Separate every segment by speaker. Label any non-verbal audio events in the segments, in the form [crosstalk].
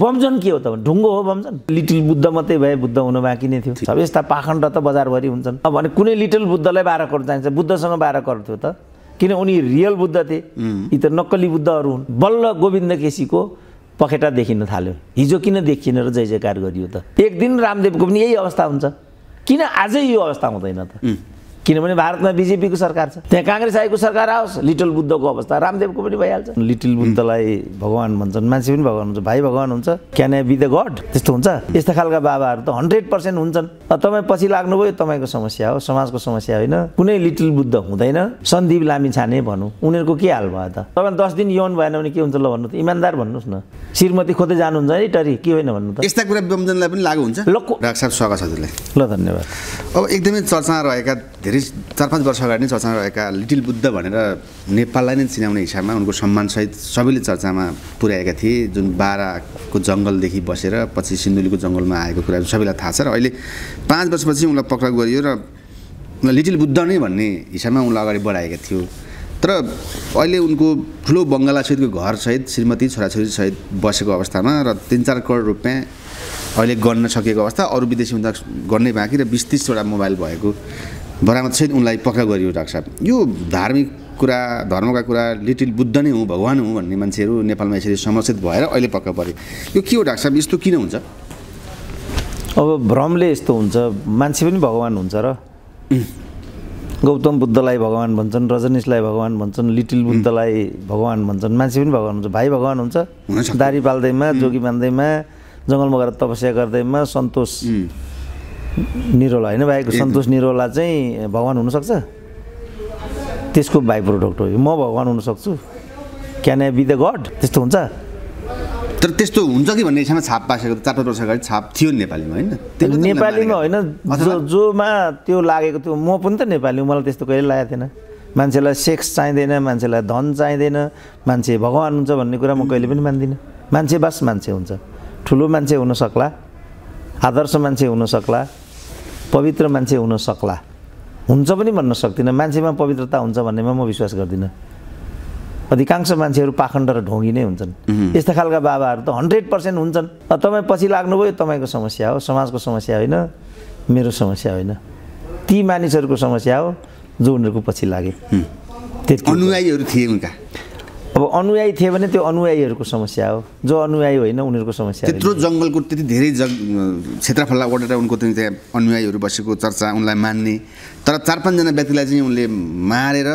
Speaker 1: बमजन के हो त ढुङ्गो हो बमजन लिटिल बुद्ध मात्रै भए बुद्ध हुन बाँकी नै थियो सबै यस्ता पाखण्ड त बजारभरि हुन्छन् अब भने कुनै लिटल बुद्धलाई बाह्र करोड चाहिन्छ बुद्धसँग बाह्र करोड थियो त किन उनी रियल बुद्ध थिए यी त नक्कली बुद्धहरू हुन् बल्ल गोविन्द केसीको पखेटा देखिन थाल्यो हिजो किन देखिन र जय जयकार गरियो त एक दिन रामदेवको पनि यही अवस्था हुन्छ किन आजै यो अवस्था हुँदैन त किनभने भारतमा बिजेपीको सरकार छ त्यहाँ काङ्ग्रेस आएको सरकार आओस् लिटल बुद्धको अवस्था रामदेवको पनि भइहाल्छ लिटल बुद्धलाई भगवान् भन्छन् मान्छे पनि भगवान् हुन्छ भाइ भगवान् हुन्छ क्यान बी द गड त्यस्तो हुन्छ यस्ता खालका बाबाहरू त हन्ड्रेड पर्सेन्ट हुन्छन् तपाईँ पछि लाग्नुभयो तपाईँको समस्या हो समाजको समस्या होइन कुनै लिटल बुद्ध हुँदैन सन्दीप लामी छाने भनौँ उनीहरूको के हाल भयो त तपाईँ दस दिन यौन भएन भने के हुन्छ ल भन्नु त इमान्दार भन्नुहोस् न श्रीमती खोज्दै जानुहुन्छ
Speaker 2: है टरी के होइन भन्नु त यस्ता कुरा पनि लागु हुन्छ ल स्वागत छ ल धन्यवाद अब एकदमै चर्चामा रहेका धेरै करिब चार पाँच वर्ष अगाडि नै चर्चामा रहेका लिटिल बुद्ध भनेर नेपाललाई नै चिनाउने हिसाबमा उनको सम्मानसहित सबैले चर्चामा पुर्याएका थिए जुन बाह्रको जङ्गलदेखि बसेर पछि सिन्धुलीको जङ्गलमा आएको कुरा सबैलाई थाहा छ र अहिले पाँच वर्षपछि उनलाई पक्राउ गरियो र उनलाई लिटिल बुद्ध नै भन्ने हिसाबमा उनलाई अगाडि बढाएका थियो तर अहिले उनको ठुलो बङ्गलासहितको घरसहित श्रीमती छोराछोरीसहित बसेको अवस्थामा र तिन चार करोड रुपियाँ अहिले गर्न सकेको अवस्था अरू विदेशी हुँदा गर्नै बाँकी र बिस तिसवटा मोबाइल भएको बरामद सहित उनलाई पक्राउ गरियो डाक्टर साहब यो धार्मिक कुरा धर्मका कुरा लिटिल बुद्ध नै हो भगवान् हो भन्ने मान्छेहरू नेपालमा यसरी समर्थित भएर अहिले पक्का परे यो के हो डाक्टर साहब यस्तो किन हुन्छ अब भ्रमले
Speaker 1: यस्तो हुन्छ मान्छे पनि भगवान् हुन्छ र गौतम बुद्धलाई भगवान् भन्छन् रजनीशलाई भगवान् भन्छन् लिटिल बुद्धलाई भगवान् भन्छन् मान्छे पनि भगवान् हुन्छ भाइ भगवान् हुन्छ दारी पाल्दैमा जोगी मान्दैमा जङ्गलमा गएर तपस्या गर्दैमा सन्तोष निरोला होइन भाइको सन्तोष निरोला चाहिँ भगवान् हुनसक्छ त्यसको भाइ प्रोडक्ट हो यो म भगवान् हुनसक्छु can I be the god त्यस्तो हुन्छ
Speaker 2: तर त्यस्तो हुन्छ कि भन्ने हिसाबमा छाप पासेको चार पाँच वर्ष अगाडि छाप थियो नेपालीमा होइन नेपालीमा होइन जो
Speaker 1: जोमा त्यो लागेको थियो म पनि त नेपाली मलाई त्यस्तो कहिले लागेको थिएन मान्छेलाई सेक्स चाहिँदैन मान्छेलाई धन चाहिँदैन मान्छे भगवान् हुन्छ भन्ने कुरा म कहिले पनि मान्दिनँ मान्छे बास मान्छे हुन्छ ठुलो मान्छे हुनसक्ला आदर्श मान्छे हुनसक्ला पवित्र मान्छे हुन सक्ला हुन्छ पनि भन्न सक्दिनँ मान्छेमा पवित्रता हुन्छ भन्नेमा म विश्वास गर्दिनँ अधिकांश मान्छेहरू पाखण्ड र ढोङ्गी नै हुन्छन् यस्ता खालका बाबाहरू त हन्ड्रेड पर्सेन्ट हुन्छन् तपाईँ पछि लाग्नुभयो तपाईँको समस्या हो समाजको समस्या होइन मेरो समस्या होइन ती मानिसहरूको समस्या हो जो उनीहरूको पछि लागे अनुयायीहरू थिए उनका अब अनुयायी थिए भने त्यो अनुयायीहरूको समस्या हो जो अनुयायी होइन उनीहरूको समस्या त्यत्रो
Speaker 2: जङ्गलको त्यति धेरै जग क्षेत्रफललाई ओडेर उनको त्यहाँ अनुयायीहरू बसेको चर्चा उनलाई मान्ने तर चार पाँचजना व्यक्तिलाई चाहिँ उनले मारेर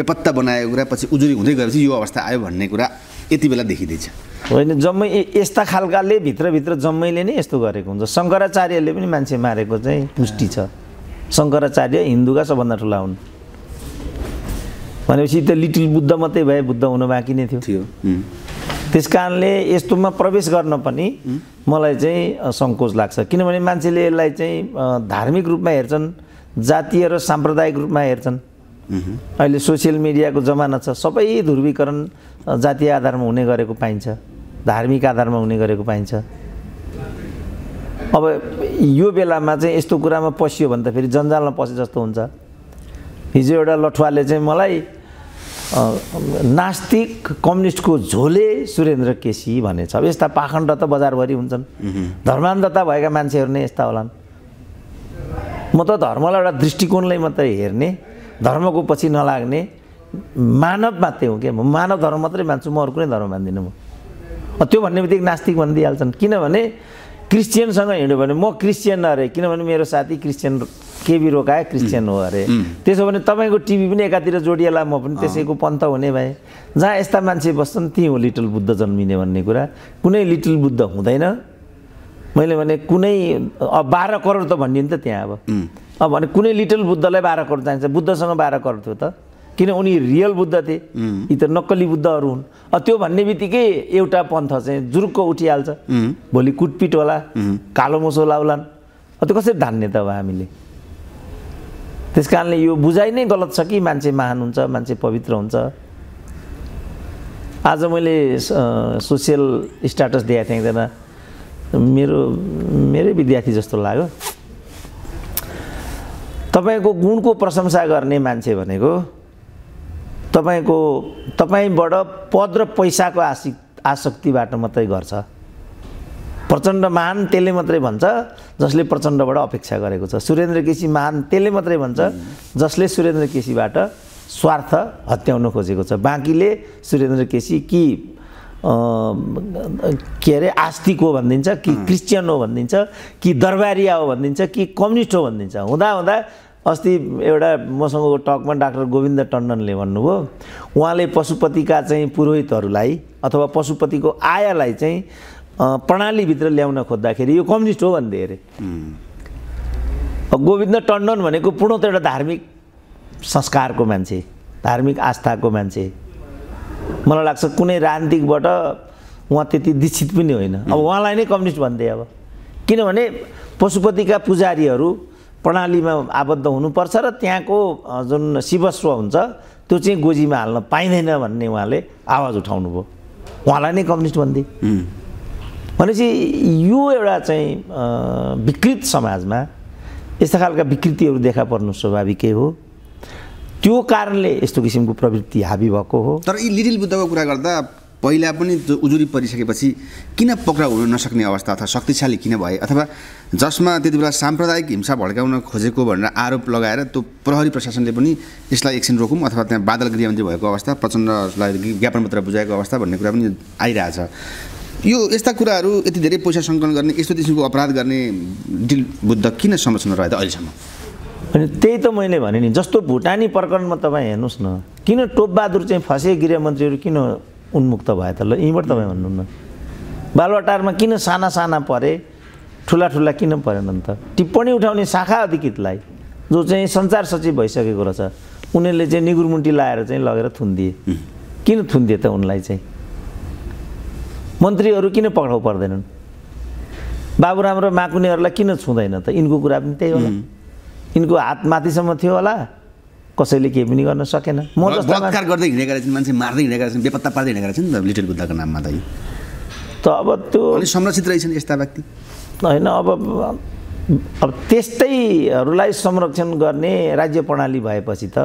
Speaker 2: बेपत्ता बनाएको कुरा पछि उजुरी हुँदै गएपछि यो अवस्था आयो भन्ने कुरा यति बेला देखिँदैछ होइन जम्मै यस्ता
Speaker 1: खालकाले भित्रभित्र जम्मैले नै यस्तो गरेको हुन्छ शङ्कराचार्यले पनि मान्छे मारेको चाहिँ पुष्टि छ शङ्कराचार्य हिन्दूका सबभन्दा ठुला हुन् भनेपछि त लिटिल बुद्ध मात्रै भए बुद्ध हुन बाँकी नै थियो त्यस कारणले यस्तोमा प्रवेश गर्न पनि मलाई चाहिँ सङ्कोच लाग्छ किनभने मान्छेले यसलाई चाहिँ धार्मिक रूपमा हेर्छन् जातीय र साम्प्रदायिक रूपमा हेर्छन् अहिले सोसियल मिडियाको जमाना छ सबै ध्रुवीकरण जातीय आधारमा हुने गरेको पाइन्छ धार्मिक आधारमा हुने गरेको पाइन्छ अब यो बेलामा चाहिँ यस्तो कुरामा पसियो भने त फेरि जन्जालमा पसे जस्तो हुन्छ हिजो एउटा लठुवाले चाहिँ मलाई नास्तिक कम्युनिस्टको झोले सुरेन्द्र केसी भन्ने छ अब यस्ता पाखण्ड त बजारभरि हुन्छन् धर्मान्धता भएका मान्छेहरू नै यस्ता होलान् म त धर्मलाई एउटा दृष्टिकोणलाई मात्रै हेर्ने धर्मको पछि नलाग्ने मानव मात्रै हो क्या म मानव धर्म मात्रै मान्छु म अरू कुनै धर्म मान्दिनँ म त्यो भन्ने बित्तिकै नास्तिक भनिदिइहाल्छन् किनभने क्रिस्चियनसँग हिँड्यो भने म क्रिस्चियन अरे किनभने मेरो साथी क्रिस्चियन केबी रोकाए क्रिस्चियन हो अरे त्यसो भने तपाईँको टिभी पनि एकातिर जोडिएला म पनि त्यसैको पन्थ हुने भए जहाँ यस्ता मान्छे बस्छन् त्यहीँ हो लिटल बुद्ध जन्मिने भन्ने कुरा कुनै लिटल बुद्ध हुँदैन मैले भने कुनै बाह्र करोड त भनियो नि त त्यहाँ अब अब भने कुनै लिटल बुद्धलाई बाह्र करोड चाहिन्छ बुद्धसँग बाह्र करोड थियो त किन उनी रियल बुद्ध थिए यी त नक्कली बुद्धहरू हुन् त्यो भन्ने बित्तिकै एउटा पन्थ चाहिँ जुरुक्क उठिहाल्छ भोलि कुटपिट होला कालो मोसो लाउलान् त्यो कसरी धान्ने त अब हामीले त्यस कारणले यो बुझाइ नै गलत छ कि मान्छे महान हुन्छ मान्छे पवित्र हुन्छ आज मैले सोसियल स्ट्याटस दिएको थिएँ एकजना मेरो मेरै विद्यार्थी जस्तो लाग्यो तपाईँको गुणको प्रशंसा गर्ने मान्छे भनेको तपाईँको तपाईँबाट पद र पैसाको आसि आसक्तिबाट मात्रै गर्छ प्रचण्ड महान त्यसले मात्रै भन्छ जसले प्रचण्डबाट अपेक्षा गरेको छ सुरेन्द्र केसी महान त्यसले मात्रै भन्छ जसले सुरेन्द्र केसीबाट स्वार्थ हत्याउन खोजेको छ बाँकीले सुरेन्द्र केसी कि के अरे आस्तिक हो भनिदिन्छ कि क्रिस्चियन हो भनिदिन्छ कि दरबारिया हो भनिदिन्छ कि कम्युनिस्ट हो भनिदिन्छ हुँदा हुँदा अस्ति एउटा मसँगको टकमा डाक्टर गोविन्द टन्डनले भन्नुभयो उहाँले पशुपतिका चाहिँ पुरोहितहरूलाई अथवा पशुपतिको आयलाई चाहिँ प्रणालीभित्र ल्याउन खोज्दाखेरि यो कम्युनिस्ट हो भन्दै अरे गोविन्द टन्डन भनेको पूर्णत एउटा धार्मिक संस्कारको मान्छे धार्मिक आस्थाको मान्छे मलाई लाग्छ कुनै राजनीतिकबाट उहाँ त्यति दीक्षित पनि होइन अब उहाँलाई नै कम्युनिस्ट भन्दै अब किनभने पशुपतिका पुजारीहरू प्रणालीमा आबद्ध हुनुपर्छ र त्यहाँको जुन शिवस्व हुन्छ त्यो चाहिँ गोजीमा हाल्न पाइँदैन भन्ने उहाँले आवाज उठाउनुभयो उहाँलाई नै कम्युनिस्ट भन्दै भनेपछि यो एउटा चाहिँ विकृत समाजमा यस्ता खालका विकृतिहरू देखा पर्नु स्वाभाविकै हो त्यो कारणले यस्तो किसिमको प्रवृत्ति हाबी
Speaker 2: भएको हो तर यी लिटिल बुद्धको कुरा गर्दा पहिला पनि त्यो उजुरी परिसकेपछि किन पक्राउ हुन नसक्ने अवस्था अथवा शक्तिशाली किन भए अथवा जसमा त्यति बेला साम्प्रदायिक हिंसा भड्काउन खोजेको भनेर आरोप लगाएर त्यो प्रहरी प्रशासनले पनि यसलाई एकछिन रोकौँ अथवा त्यहाँ बादल गृहमन्त्री भएको अवस्था प्रचण्डलाई ज्ञापन पत्र बुझाएको अवस्था भन्ने कुरा पनि आइरहेछ यो यस्ता कुराहरू यति धेरै पैसा सङ्कलन गर्ने यस्तो किसिमको अपराध गर्ने डिल बुद्ध किन संरक्षण रहेछ अहिलेसम्म अनि त्यही त मैले भने नि जस्तो भुटानी प्रकरणमा तपाईँ हेर्नुहोस् न किन टोपबहादुर
Speaker 1: चाहिँ फँसे गृहमन्त्रीहरू किन उन्मुक्त भए त ल यहीँबाट तपाईँ न बालवाटारमा किन साना साना परे ठुला ठुला किन परेनन् त टिप्पणी उठाउने शाखा अधिकृतलाई जो चाहिँ सञ्चार सचिव भइसकेको रहेछ उनीहरूले चाहिँ निगुरमुन्टी लाएर चाहिँ लगेर थुनिदिए किन थुनिदिए त उनलाई चाहिँ मन्त्रीहरू किन पक्राउ पर्दैनन् बाबुराम र माकुनेहरूलाई किन छुँदैन त यिनको कुरा पनि त्यही होला यिनको हात माथिसम्म थियो होला कसैले केही पनि गर्न सकेन म बलात्कार
Speaker 2: गर्दै हिँडेका रहेछन् मान्छे मार्दै हिँडेका रहेछन् बेपत्ता पार्दै हिँडेका रहेछन् नि त लिटल बुद्धको नाममा त त अब त्यो संरक्षित रहेछन् यस्ता व्यक्ति होइन अब अब त्यस्तैहरूलाई
Speaker 1: संरक्षण गर्ने राज्य प्रणाली भएपछि त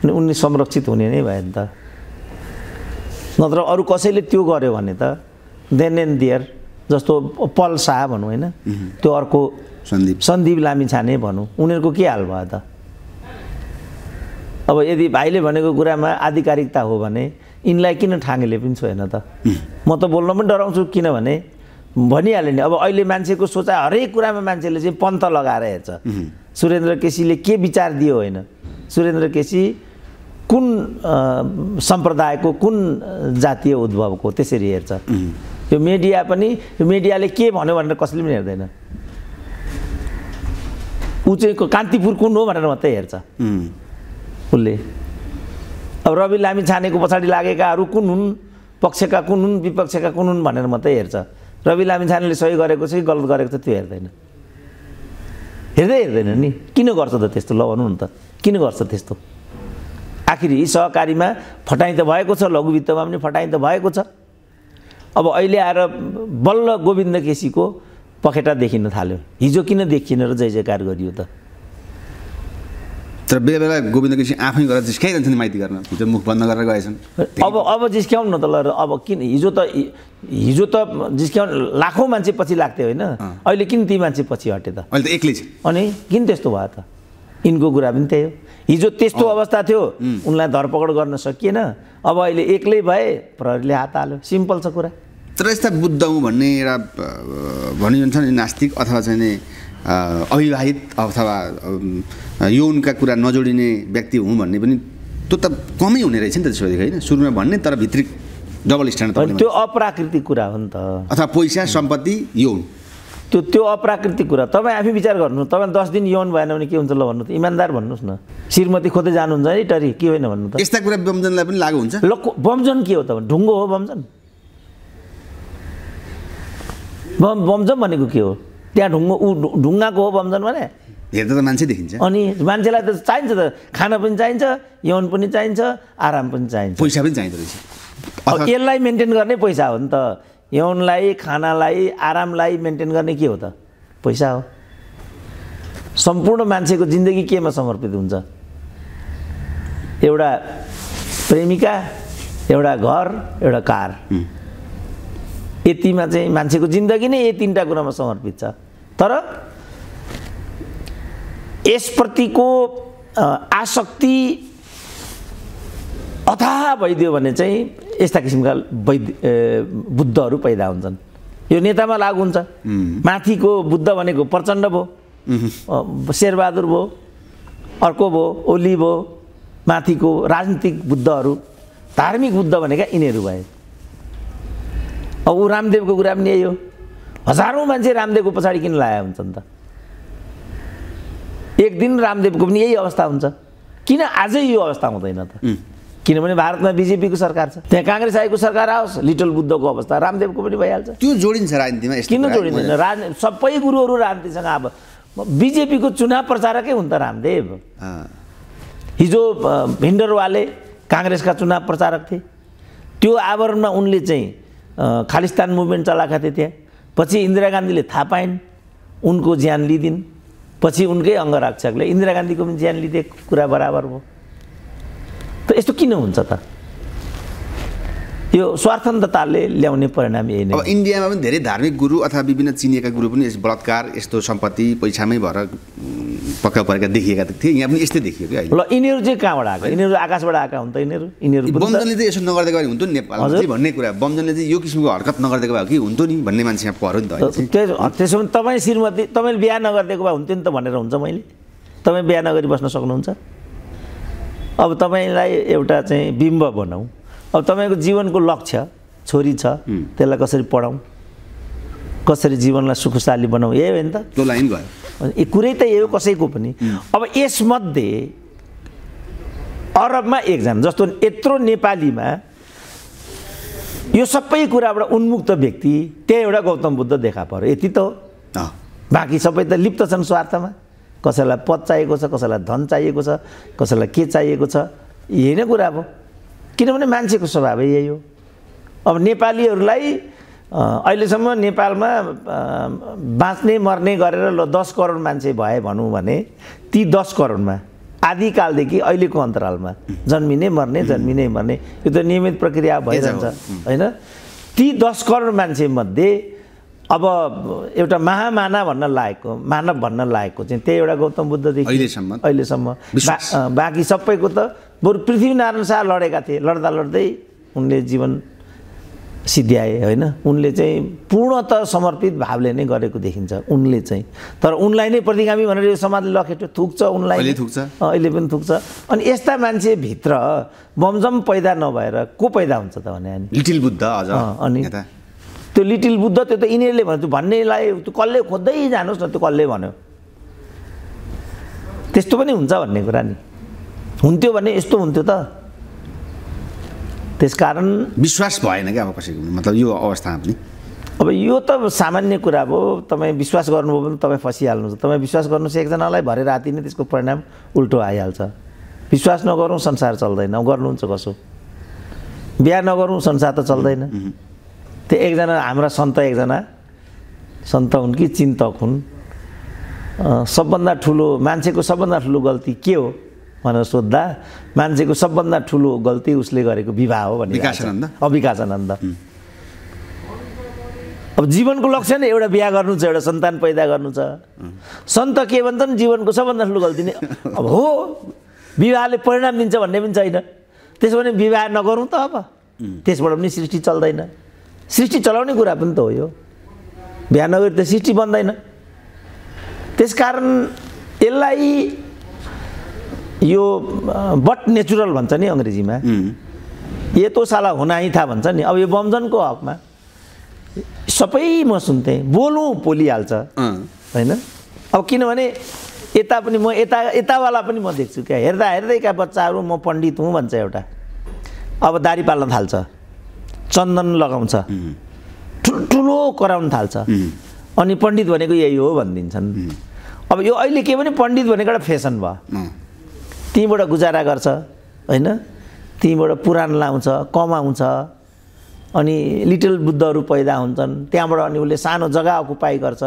Speaker 1: अनि उनले संरक्षित हुने नै भयो नि त नत्र अरू कसैले त्यो गर्यो भने त देन एन्ड दियर जस्तो पल शाह भनौँ होइन त्यो अर्को सन्दीप सन्दीप लामी छाने भनौँ उनीहरूको के हाल भयो त अब यदि भाइले भनेको कुरामा आधिकारिकता हो भने यिनलाई किन ठाँगेले पनि छैन त म त बोल्न पनि डराउँछु किनभने भनिहालेँ नि अब अहिले मान्छेको सोचाइ हरेक कुरामा मान्छेले चाहिँ पन्त लगाएर हेर्छ सुरेन्द्र केसीले के विचार दियो होइन सुरेन्द्र केसी कुन सम्प्रदायको कुन जातीय उद्भवको त्यसरी हेर्छ यो मिडिया पनि यो मिडियाले के भन्यो भनेर कसैले पनि हेर्दैन ऊ चाहिँ कान्तिपुर कुन हो भनेर मात्रै हेर्छ उसले अब रवि लामी छानेको पछाडि लागेकाहरू कुन हुन् पक्षका कुन हुन् विपक्षका कुन हुन् भनेर मात्रै हेर्छ रवि लामी छानेले सही गरेको छ कि गलत गरेको छ त्यो हेर्दैन हेर्दै हेर्दैन नि किन गर्छ त त्यस्तो ल भनौँ न त किन गर्छ त्यस्तो आखिर यी सहकारीमा फटाइ त भएको छ लघुवित्तमा पनि फटाइ त भएको छ अब अहिले आएर बल्ल गोविन्द केसीको पखेटा देखिन थाल्यो हिजो किन देखिन र जय जयकार गरियो
Speaker 2: त तर बेला बेला गोविन्द केसी आफै गरेर जिस्काइरहन्छन् माइती गर्न हिजो मुख बन्द गरेर गएछन् अब अब जिस्क्याउनु न त ल अब किन हिजो त हिजो त जिस्क्याउनु
Speaker 1: लाखौँ मान्छे पछि लाग्थ्यो होइन अहिले किन ती मान्छे पछि हटे त अहिले त एक्लै छ अनि किन त्यस्तो भयो त यिनको कुरा पनि त्यही हो हिजो त्यस्तो अवस्था थियो उनलाई धरपकड गर्न सकिएन अब अहिले एक्लै भए प्रहरीले हात हाल्यो सिम्पल छ कुरा
Speaker 2: तर यस्ता बुद्ध बुद्धौँ भन्ने एउटा भनिन्छ नि नास्तिक अथवा चाहिँ नि अविवाहित अथवा यौनका कुरा नजोडिने व्यक्ति हुँ भन्ने पनि त्यो त कमै हुने रहेछ नि त त्यसोदेखि होइन सुरुमा भन्ने तर भित्री डबल स्ट्यान्डर्ड त्यो
Speaker 1: अप्राकृतिक कुरा हो नि त अथवा पैसा सम्पत्ति यौन त्यो त्यो अप्राकृतिक कुरा तपाईँ आफै विचार गर्नु तपाईँ दस दिन यौन भएन भने के हुन्छ ल भन्नु त इमान्दार भन्नुहोस् न श्रीमती खोज्दै जानुहुन्छ है टरी के होइन भन्नु त यस्ता कुरा बमजनलाई पनि लागु हुन्छ ल बमजन के हो त ढुङ्गो हो बमजन बम बमजन भनेको के हो त्यहाँ ढुङ्गो ऊ ढुङ्गाको हो बमजन भने हेर्दा त मान्छे देखिन्छ अनि मान्छेलाई त चाहिन्छ त खाना पनि चाहिन्छ यौन पनि चाहिन्छ आराम पनि चाहिन्छ पैसा पनि चाहिन्छ रहेछ यसलाई मेन्टेन गर्ने पैसा हो नि त यौनलाई खानालाई आरामलाई मेन्टेन गर्ने के हो त पैसा हो सम्पूर्ण मान्छेको जिन्दगी केमा समर्पित हुन्छ एउटा प्रेमिका एउटा घर एउटा कार यतिमा चाहिँ मान्छेको जिन्दगी नै यही तिनवटा कुरामा समर्पित छ तर यसप्रतिको आसक्ति अथाह भइदियो भने चाहिँ यस्ता किसिमका वैद्य बुद्धहरू पैदा हुन्छन् यो नेतामा लागु हुन्छ माथिको बुद्ध भनेको प्रचण्ड भयो शेरबहादुर भयो अर्को भयो ओली भयो माथिको राजनीतिक बुद्धहरू धार्मिक बुद्ध भनेका यिनीहरू भए अब ऊ रामदेवको कुरा पनि यही हो हजारौँ मान्छे रामदेवको पछाडि किन लागेका हुन्छन् त एक दिन रामदेवको पनि यही अवस्था हुन्छ किन आजै यो अवस्था हुँदैन त किनभने भारतमा बिजेपीको सरकार छ त्यहाँ काङ्ग्रेस आएको सरकार आओस् लिटल बुद्धको अवस्था रामदेवको पनि भइहाल्छ त्यो जोडिन्छ राजनीतिमा किन जोडिन्छ राज सबै गुरुहरू राजनीतिसँग अब बिजेपीको चुनाव प्रचारकै हुन् त रामदेव हिजो भिन्डरवाले काङ्ग्रेसका चुनाव प्रचारक थिए त्यो आवरणमा उनले चाहिँ खालिस्तान मुभमेन्ट चलाएका थिए त्यहाँ पछि इन्दिरा गान्धीले थाहा पाइन् उनको ज्यान लिदिन् पछि उनकै अङ्गरक्षकले इन्दिरा गान्धीको पनि ज्यान लिदिएको कुरा बराबर भयो त यस्तो किन हुन्छ त
Speaker 2: यो स्वार्थन्तताले ल्याउने परिणाम यही नै अब इन्डियामा पनि धेरै धार्मिक गुरु अथवा विभिन्न चिनिएका गुरु पनि यस बलात्कार यस्तो सम्पत्ति पैसामै भएर पक्का परेका देखिएका थिए यहाँ पनि यस्तै देखियो कि ल यिनीहरू चाहिँ कहाँबाट आएको
Speaker 1: यिनीहरू आकाशबाट आएका हुन् त यिनीहरू यिनीहरू बमजनले चाहिँ
Speaker 2: यसो नगर्दै हुन्थ्यो नि नेपाल भन्ने कुरा बमजनले चाहिँ यो किसिमको हरकत नगरिदिएको भए कि हुन्थ्यो नि भन्ने मान्छे यहाँ पर्यो नि
Speaker 1: त त्यसो भने तपाईँ श्रीमती तपाईँले बिहा नगरिदिएको भए हुन्थ्यो नि त भनेर हुन्छ मैले तपाईँ बिहा नगरी बस्न सक्नुहुन्छ अब तपाईँलाई एउटा चाहिँ बिम्ब बनाऊ अब तपाईँको जीवनको लक्ष्य छोरी छ त्यसलाई कसरी पढाउँ कसरी जीवनलाई सुखशाली बनाऊ यही होइन त त्यो लाइन गयो कुरै त यो कसैको पनि अब यसमध्ये अरबमा एकजना जस्तो यत्रो नेपालीमा यो सबै कुराबाट उन्मुक्त व्यक्ति त्यही एउटा गौतम बुद्ध देखा पऱ्यो यति त हो बाँकी सबै त लिप्त छन् स्वार्थमा कसैलाई पद चाहिएको छ कसैलाई धन चाहिएको छ कसैलाई के चाहिएको छ यही नै कुरा अब किनभने मान्छेको स्वभाव यही हो अब नेपालीहरूलाई अहिलेसम्म नेपालमा बाँच्ने मर्ने गरेर ल दस करोड मान्छे भए भनौँ भने ती दस करोडमा आदिकालदेखि अहिलेको अन्तरालमा जन्मिने मर्ने जन्मिने मर्ने यो त नियमित प्रक्रिया भइरहन्छ होइन ती दस करोड मान्छेमध्ये अब एउटा महामाना भन्न लागेको मानव भन्न लागेको चाहिँ त्यही एउटा गौतम बुद्धदेखि अहिलेसम्म अहिलेसम्म बाँकी सबैको त बरु पृथ्वीनारायण शाह लडेका थिए लड्दा लड्दै उनले जीवन सिद्ध्याए होइन उनले चाहिँ पूर्णत समर्पित भावले नै गरेको देखिन्छ उनले चाहिँ तर उनलाई नै प्रतिगामी भनेर यो समाजले लखेट्यो थुक्छ उनलाई थुक्छ अहिले पनि थुक्छ अनि यस्ता मान्छेभित्र बमजम पैदा नभएर को पैदा हुन्छ त भने
Speaker 2: लिटिल बुद्ध अनि
Speaker 1: त्यो लिटिल बुद्ध त्यो त यिनीहरूले भन्यो भन्नेलाई त्यो कसले खोज्दै जानुहोस् न त्यो कसले भन्यो त्यस्तो पनि हुन्छ भन्ने कुरा नि हुन्थ्यो भने यस्तो हुन्थ्यो त त्यसकारण विश्वास भएन क्या अब कसैको मतलब यो अवस्थामा पनि अब यो त सामान्य कुरा भयो तपाईँ विश्वास गर्नुभयो भने तपाईँ फसिहाल्नुहुन्छ तपाईँ विश्वास गर्नुहोस् एकजनालाई भरे राति नै त्यसको परिणाम उल्टो आइहाल्छ विश्वास नगरौँ संसार चल्दैन गर्नुहुन्छ कसो बिहा नगरौँ संसार त चल्दैन त्यो एकजना हाम्रा सन्त एकजना सन्त हुन् कि चिन्तक हुन् सबभन्दा ठुलो मान्छेको सबभन्दा ठुलो गल्ती के हो भनेर सोद्धा मान्छेको सबभन्दा ठुलो गल्ती उसले गरेको विवाह हो भन्ने अविकासानन्द अब जीवनको लक्ष्य नै एउटा बिहा गर्नु छ एउटा सन्तान पैदा गर्नु छ सन्त के भन्छन् जीवनको सबभन्दा ठुलो गल्ती नै अब हो विवाहले परिणाम दिन्छ भन्ने पनि छैन त्यसो भने विवाह नगरौँ त अब त्यसबाट पनि सृष्टि चल्दैन सृष्टि चलाउने कुरा पनि त हो यो बिहान गरेर त सृष्टि बन्दैन त्यस कारण यसलाई यो बट नेचुरल भन्छ नि अङ्ग्रेजीमा यो साला हुना था भन्छ नि अब यो बमजनको हकमा सबै म सुन्थेँ बोलौँ बोलिहाल्छ होइन अब किनभने यता पनि म यता यतावाला पनि म देख्छु क्या हेर्दा हेर्दै क्या बच्चाहरू म पण्डित हुँ भन्छ एउटा अब दारी पाल्न थाल्छ चन्दन लगाउँछ ठुल्ठुलो कराउन थाल्छ अनि पण्डित भनेको यही हो भनिदिन्छन् अब यो अहिले के भने पण्डित भनेको एउटा फेसन भयो त्यहीँबाट गुजारा गर्छ होइन त्यहीँबाट पुराण लाउँछ कमाउँछ अनि लिटल बुद्धहरू पैदा हुन्छन् त्यहाँबाट अनि उसले सानो जग्गा अकुपाई गर्छ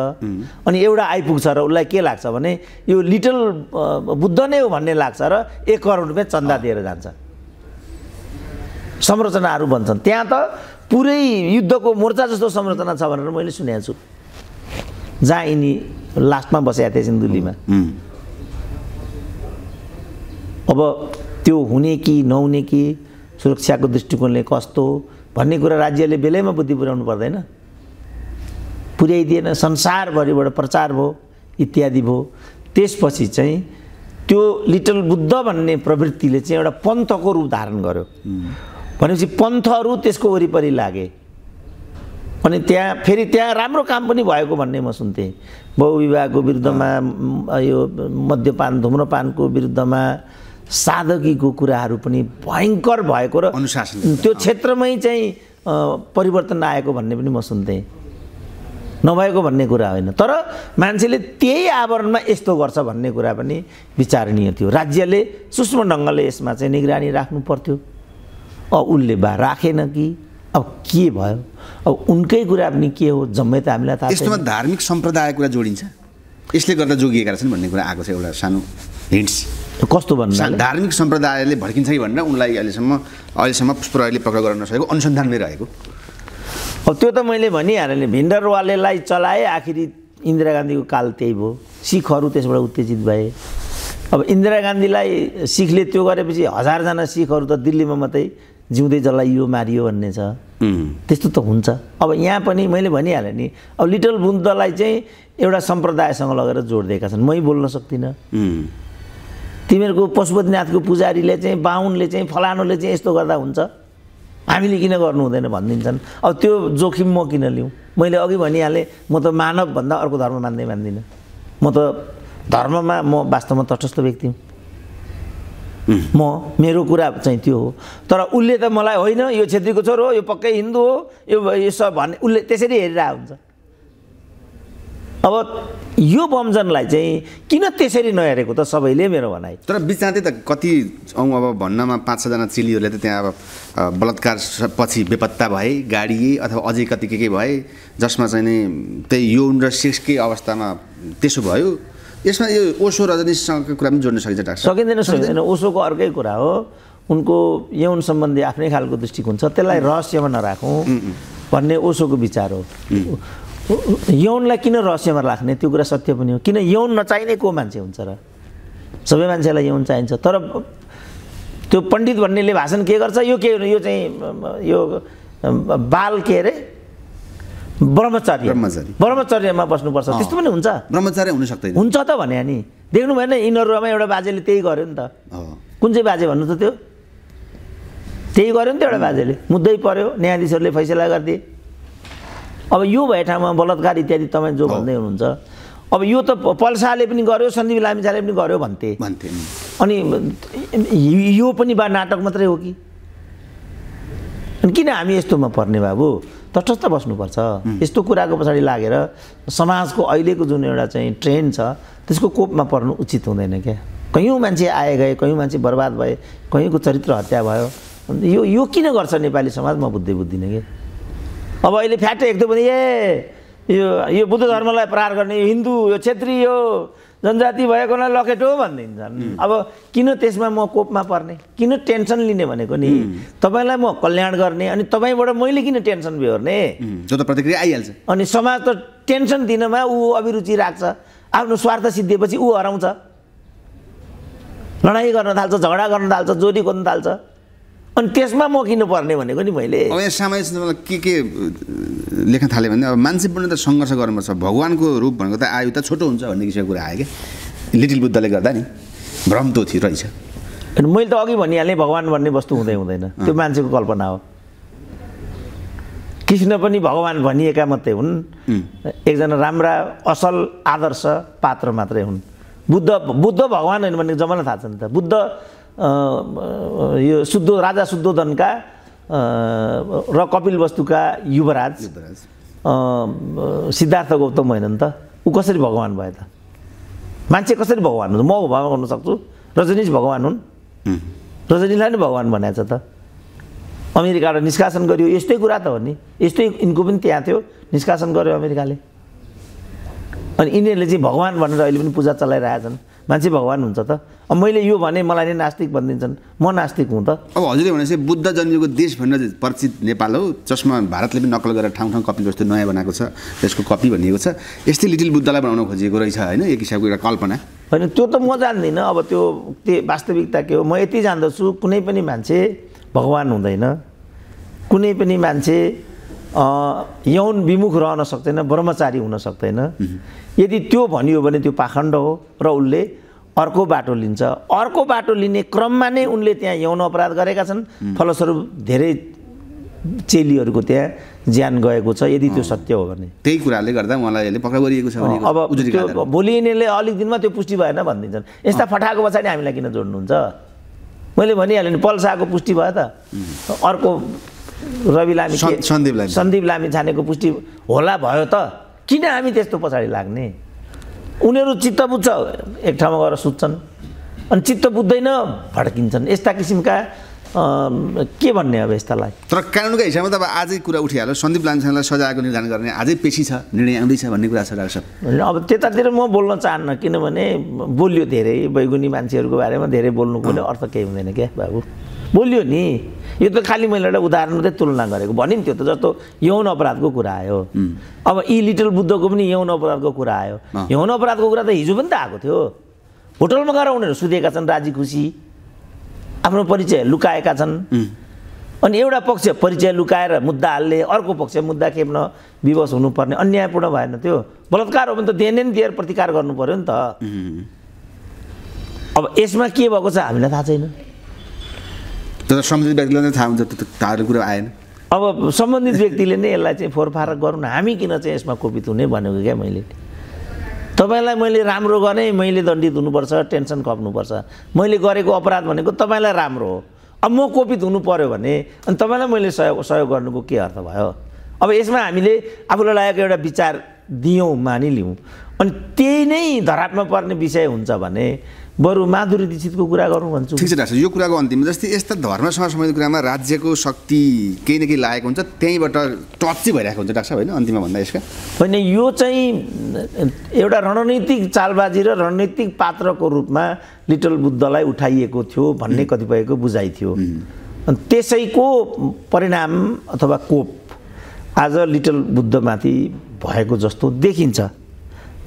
Speaker 1: अनि एउटा आइपुग्छ र उसलाई के लाग्छ भने यो लिटल बुद्ध नै हो भन्ने लाग्छ र एक करोड रुपियाँ चन्दा दिएर जान्छ संरचनाहरू भन्छन् त्यहाँ त पुरै युद्धको मोर्चा जस्तो संरचना छ भनेर मैले सुनेको छु जहाँ यिनी लास्टमा बसेका थिए सिन्धुलीमा अब त्यो हुने कि नहुने कि सुरक्षाको दृष्टिकोणले कस्तो भन्ने कुरा राज्यले बेलैमा बुद्धि पुर्याउनु पर्दैन पुर्याइदिएन संसारभरिबाट प्रचार भयो इत्यादि भयो त्यसपछि चाहिँ त्यो लिटल बुद्ध भन्ने प्रवृत्तिले चाहिँ एउटा पन्थको रूप धारण गर्यो भनेपछि पन्थहरू त्यसको वरिपरि लागे अनि त्यहाँ फेरि त्यहाँ राम्रो काम पनि भएको भन्ने म सुन्थेँ बहुविवाहको विरुद्धमा यो मद्यपान धुम्रपानको विरुद्धमा साधकीको कुराहरू पनि भयङ्कर भएको र अनुशासन त्यो क्षेत्रमै चाहिँ परिवर्तन आएको भन्ने पनि म सुन्थेँ नभएको भन्ने कुरा होइन तर मान्छेले त्यही आवरणमा यस्तो गर्छ भन्ने कुरा पनि विचारणीय थियो राज्यले सूक्ष्म ढङ्गले यसमा चाहिँ निगरानी राख्नु पर्थ्यो अब उसले भए राखेन कि अब के भयो अब उनकै कुरा पनि के हो जम्मै त हामीलाई थाहा यस्तोमा
Speaker 2: धार्मिक सम्प्रदाय कुरा जोडिन्छ यसले गर्दा जोगिएका छन् भन्ने कुरा आएको छ एउटा सानो हिन्ट्स कस्तो भन्नु धार्मिक सम्प्रदायले भड्किन्छ कि भनेर उनलाई अहिलेसम्म अहिलेसम्म प्रहरीले पक्राउ गर्न नसकेको अनुसन्धानमै रहेको
Speaker 1: अब त्यो त मैले भनिहालेँ भिन्डरवालेलाई चलाएँ आखिरी इन्दिरा गान्धीको काल त्यही भयो सिखहरू त्यसबाट उत्तेजित भए अब इन्दिरा गान्धीलाई सिखले त्यो गरेपछि हजारजना सिखहरू त दिल्लीमा मात्रै जिउँदै जसलाई यो मारियो भन्ने छ त्यस्तो त हुन्छ अब यहाँ पनि मैले भनिहालेँ नि अब लिटल बुद्धलाई चाहिँ एउटा सम्प्रदायसँग लगेर जोडिदिएका छन् मै बोल्न सक्दिनँ तिमीहरूको पशुपतिनाथको पुजारीले चाहिँ बाहुनले चाहिँ फलानुले चाहिँ यस्तो गर्दा हुन्छ हामीले किन गर्नु हुँदैन भनिदिन्छन् अब त्यो जोखिम म किन लिउँ मैले अघि भनिहालेँ म त मानवभन्दा अर्को धर्म मान्दै मान्दिनँ म त धर्ममा म वास्तवमा तटस्थ व्यक्ति हुँ म मेरो कुरा चाहिँ त्यो हो तर उसले त मलाई होइन यो छेत्रीको छोरो हो यो पक्कै हिन्दू हो यो यसो सब भन्ने उसले त्यसरी हेरिरहेको हुन्छ
Speaker 2: अब यो बमजनलाई चाहिँ किन त्यसरी नहेरेको त सबैले मेरो भनाइ तर बिचमा बिचाँदै त कति औँ अब भन्नमा पाँच छजना चेलीहरूले त त्यहाँ अब बलात्कार पछि बेपत्ता भए गाडी अथवा अझै कति के के भए जसमा चाहिँ नि त्यही यौन र सेक्सकै अवस्थामा त्यसो भयो यसमा यो ओसो रजनीसँगको कुरा पनि जोड्न सकिन्छ डाक्टर सकिँदैन सकिँदैन
Speaker 1: ओसोको अर्कै कुरा हो उनको यौन सम्बन्धी आफ्नै खालको दृष्टिकोण छ त्यसलाई रहस्यमा नराखौँ भन्ने ओसोको विचार हो यौनलाई किन रहस्यमा राख्ने त्यो कुरा सत्य पनि हो किन यौन नचाहिने को मान्छे हुन्छ र सबै मान्छेलाई यौन चाहिन्छ तर त्यो पण्डित भन्नेले भाषण के गर्छ यो के यो चाहिँ यो बाल के अरे ब्रह्मचार्य ब्रह्मचर्यमा बस्नुपर्छ त्यस्तो पनि
Speaker 2: हुन्छ ब्रह्मचार्य हुन सक्दैन हुन्छ त भने नि
Speaker 1: देख्नु भएन यिनीहरूमा एउटा बाजेले त्यही गर्यो नि त कुन चाहिँ बाजे भन्नु त त्यो त्यही गर्यो नि त एउटा बाजेले मुद्दै पर्यो न्यायाधीशहरूले फैसला गरिदिए अब यो भए ठाउँमा बलात्कार इत्यादि तपाईँ जो भन्दै हुनुहुन्छ अब यो त पल्साले पनि गर्यो सन्दीप लामिछाले पनि गर्यो भन्थे भन्थे अनि यो पनि बा नाटक मात्रै हो कि अनि किन हामी यस्तोमा पर्ने बाबु तटस्थ बस्नुपर्छ यस्तो कुराको पछाडि लागेर समाजको अहिलेको जुन एउटा चाहिँ ट्रेन्ड छ त्यसको कोपमा पर्नु उचित हुँदैन क्या कयौँ मान्छे आए गए कयौँ मान्छे बर्बाद भए कयौँको चरित्र हत्या भयो यो यो किन गर्छ नेपाली समाज म बुद्धि बुझ्दिनँ कि अब अहिले फ्याटे एकदम भने ए यो यो बुद्ध धर्मलाई प्रहार गर्ने यो हिन्दू यो क्षेत्रीय यो जनजाति भएकोलाई लकेटो हो भनिदिन्छन् अब किन त्यसमा म कोपमा पर्ने किन टेन्सन लिने भनेको नि तपाईँलाई म कल्याण गर्ने अनि तपाईँबाट मैले किन टेन्सन बेहोर्ने प्रतिक्रिया आइहाल्छ अनि समाज त टेन्सन दिनमा ऊ अभिरुचि राख्छ आफ्नो स्वार्थ सिद्धिएपछि ऊ हराउँछ लडाइँ गर्न थाल्छ झगडा गर्न थाल्छ जोरी खोज्न थाल्छ अनि त्यसमा म किन्नुपर्ने भनेको नि मैले
Speaker 2: अब यहाँ सामाजिक के के लेख्न थालेँ भने अब मान्छे पनि त सङ्घर्ष गर्नुपर्छ भगवान्को रूप भनेको त आयु त छोटो हुन्छ भन्ने किसिमको कुरा आयो क्या लिटिल बुद्धले गर्दा नि भ्रम त थियो रहेछ अनि मैले त अघि भनिहालेँ भगवान् भन्ने वस्तु हुँदै हुँदैन त्यो मान्छेको
Speaker 1: कल्पना हो कृष्ण पनि भगवान् भनिएका मात्रै हुन् एकजना राम्रा असल आदर्श पात्र मात्रै हुन् बुद्ध बुद्ध भगवान् होइन भन्ने जमाना थाहा छ नि त बुद्ध यो शुद्धो राजा शुद्धोधनका र कपिल वस्तुका युवराज सिद्धार्थ गौतम होइनन् त ऊ कसरी भगवान् भयो त मान्छे कसरी भगवान् हुन्छ म भगवान् सक्छु रजनीश भगवान् हुन् रजनीलाई नै भगवान् भनेको छ त अमेरिकाबाट निष्कासन गरियो यस्तै कुरा त हो नि यस्तै यिनको पनि त्यहाँ थियो निष्कासन गर्यो अमेरिकाले अनि यिनीहरूले चाहिँ भगवान् भनेर अहिले पनि पूजा चलाइरहेछन् मान्छे भगवान् हुन्छ त मैले यो भने मलाई नै नास्तिक भनिदिन्छन् म नास्तिक हुँ त
Speaker 2: अब हजुरले चाहिँ बुद्ध जन्मिएको देश भनेर परिचित नेपाल हो जसमा भारतले पनि नक्कल गरेर ठाउँ ठाउँ कपी जस्तो नयाँ बनाएको छ त्यसको कपी भनिएको छ यस्तै लिटिल बुद्धलाई बनाउन खोजिएको रहेछ होइन एक हिसाबको एउटा कल्पना होइन त्यो त म
Speaker 1: जान्दिनँ अब त्यो त्यो वास्तविकता के हो म यति जान्दछु कुनै पनि मान्छे भगवान् हुँदैन कुनै पनि मान्छे यौन विमुख रहन सक्दैन ब्रह्मचारी हुन सक्दैन यदि त्यो भनियो भने त्यो पाखण्ड हो र उसले अर्को बाटो लिन्छ अर्को बाटो लिने क्रममा नै उनले त्यहाँ यौन अपराध गरेका छन् फलस्वरूप धेरै चेलीहरूको त्यहाँ ज्यान गएको छ यदि त्यो सत्य हो भने त्यही कुराले
Speaker 2: गर्दा उहाँलाई पक्राउ गरिएको छ अब
Speaker 1: बोलिनेले अलिक दिनमा त्यो पुष्टि भएन भनिदिन्छन् यस्ता फटाएको पछाडि हामीलाई किन जोड्नुहुन्छ मैले भनिहालेँ नि पल्साको पुष्टि भयो त अर्को रवि लामी सन्दीप लामी सन्दीप लामी छानेको पुष्टि होला भयो त किन हामी त्यस्तो पछाडि लाग्ने उनीहरू चित्त बुझ्छ एक ठाउँमा गएर सुत्छन् अनि चित्त बुझ्दैन भड्किन्छन् यस्ता किसिमका के भन्ने अब यस्तालाई
Speaker 2: तर कानुनको हिसाबमा त अब आजै कुरा उठिहाल्यो सन्दीप लामिछानेलाई सजायको निर्धारण गर्ने आजै पेसी छ निर्णय आउँदैछ भन्ने कुरा छ डाक्टर साहब अब त्यतातिर म बोल्न चाहन्न किनभने बोलियो धेरै
Speaker 1: बैगुनी मान्छेहरूको बारेमा धेरै बोल्नु पनि अर्थ केही हुँदैन क्या बाबु बोलियो नि यो त खालि मैले एउटा उदाहरण मात्रै तुलना गरेको भने नि त्यो त जस्तो यौन अपराधको कुरा आयो अब यी लिटल बुद्धको पनि यौन अपराधको कुरा आयो यौन अपराधको कुरा त हिजो पनि त आएको थियो होटलमा गएर उनीहरू सुतेका छन् राजी खुसी आफ्नो परिचय लुकाएका छन् अनि एउटा पक्ष परिचय लुकाएर मुद्दा हाल्ने अर्को पक्ष मुद्दा खेप्न विवश हुनुपर्ने अन्यायपूर्ण भएन त्यो बलात्कार हो भने त देन नि दिएर प्रतिकार गर्नु पऱ्यो नि त अब यसमा के भएको छ हामीलाई थाहा छैन
Speaker 2: तर सम्बन्धित व्यक्तिलाई नै थाहा हुन्छ त्यो ढाडको कुरो आएन
Speaker 1: अब सम्बन्धित व्यक्तिले नै यसलाई चाहिँ फोरफार गरौँ हामी किन चाहिँ यसमा कोपित हुने भनेको क्या मैले तपाईँलाई मैले राम्रो गरेँ मैले दण्डित हुनुपर्छ टेन्सन खप्नुपर्छ मैले गरेको अपराध भनेको तपाईँलाई राम्रो हो अब म कोपित हुनु पऱ्यो भने अनि तपाईँलाई मैले सहयोग सहयोग गर्नुको के अर्थ भयो अब यसमा हामीले आफूलाई लागेको एउटा विचार दियौँ मानिलिउँ अनि त्यही नै धरापमा पर्ने विषय हुन्छ भने
Speaker 2: बरु माधुरी दीक्षितको कुरा गरौँ भन्छु ठिक छ डाक्टर यो कुराको अन्तिममा जस्तै यस्ता धर्मसँग सम्बन्धित कुरामा राज्यको शक्ति केही न केही लागेको हुन्छ त्यहीँबाट टच चाहिँ भइरहेको हुन्छ डाक्टर होइन अन्तिममा भन्दा यसका होइन
Speaker 1: यो चाहिँ एउटा रणनीतिक चालबाजी र रणनीतिक पात्रको रूपमा लिटल बुद्धलाई उठाइएको थियो भन्ने कतिपयको बुझाइ थियो अनि त्यसैको परिणाम अथवा कोप आज लिटल बुद्धमाथि भएको जस्तो देखिन्छ